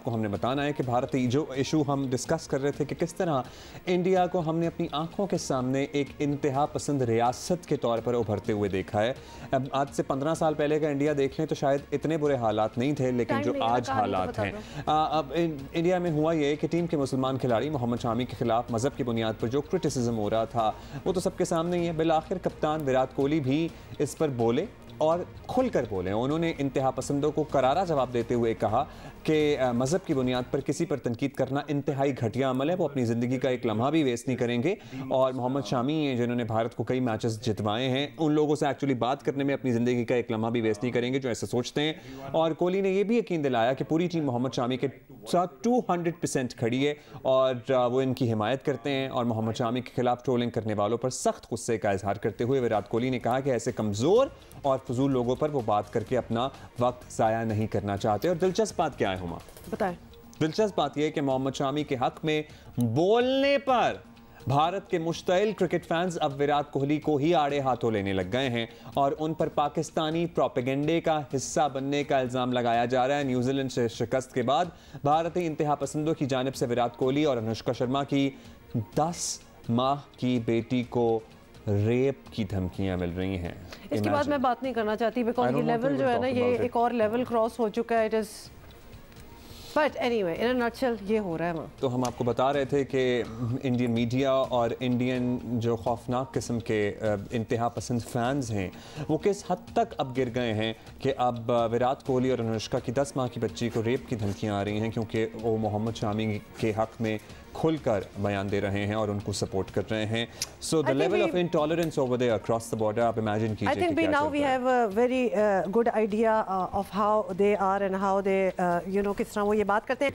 आपको हमने बताना है कि भारत जो इशू हम डिस्कस कर रहे थे कि किस तरह इंडिया को हमने अपनी आंखों के सामने एक इंतहा पसंद रियासत के तौर पर उभरते हुए देखा है अब आज से पंद्रह साल पहले का इंडिया देख लें तो शायद इतने बुरे हालात नहीं थे लेकिन जो आज तो हालात हैं अब इंडिया में हुआ ये कि टीम के मुसलमान खिलाड़ी मोहम्मद शामी के खिलाफ मजहब की बुनियाद पर जो क्रिटिसिज्म हो रहा था वो तो सबके सामने ही है बिल आखिर कप्तान विराट कोहली भी इस पर बोले और खुलकर बोले उन्होंने इंतहा पसंदों को करारा जवाब देते हुए कहा कि मज़हब की बुनियाद पर किसी पर तनकीद करना इंतहाई घटिया अमल है वो अपनी ज़िंदगी का एक लम्हा भी वेस्ट नहीं करेंगे और मोहम्मद शामी हैं जिन्होंने भारत को कई मैचेस जितवाए हैं उन लोगों से एक्चुअली बात करने में अपनी ज़िंदगी का एक लम्हा भी वेस्ट नहीं करेंगे जो ऐसे सोचते हैं और कोहली ने यह भी यकीन दिलाया कि पूरी टीम मोहम्मद शामी के साथ टू खड़ी है और वो इनकी हिमायत करते हैं और मोहम्मद शामी के खिलाफ ट्रोलिंग करने वालों पर सख्त गुस्से का इजहार करते हुए विराट कोहली ने कहा कि ऐसे कमज़ोर और फजूल लोगों पर वो बात करके अपना वक्त ज़ाया नहीं करना चाहते और दिलचस्प बात क्या है हुमा बताए दिलचस्प बात यह कि मोहम्मद शामी के हक में बोलने पर भारत के मुश्तिल क्रिकेट फैंस अब विराट कोहली को ही आड़े हाथों लेने लग गए हैं और उन पर पाकिस्तानी प्रोपेगेंडे का हिस्सा बनने का इल्ज़ाम लगाया जा रहा है न्यूजीलैंड से शिकस्त के बाद भारतीय इंतहा पसंदों की जानब से विराट कोहली और अनुष्का शर्मा की दस माह की बेटी को रेप की धमकियां मिल रही हैं इसके बाद मैं बात नहीं करना चाहती बिकॉज ये लेवल जो है ना ये एक और लेवल क्रॉस हो चुका है it is but anyway in nutshell ये हो रहा है वहाँ तो हम आपको बता रहे थे कि इंडियन मीडिया और इंडियन जो खौफनाक किस्म के इंतहा पसंद फैंस हैं वो किस हद तक अब गिर गए हैं कि अब विराट कोहली और अनुष्का की दस माह की बच्ची को रेप की धमकियाँ आ रही हैं क्योंकि वो मोहम्मद शामी के हक में खुलकर बयान दे रहे हैं और उनको सपोर्ट कर रहे हैं so the level of intolerance over there across the border आप इमेजिन कीजिए I think we now we have a very good idea of how they are and how they you know किस तरह वो ये बात करते हैं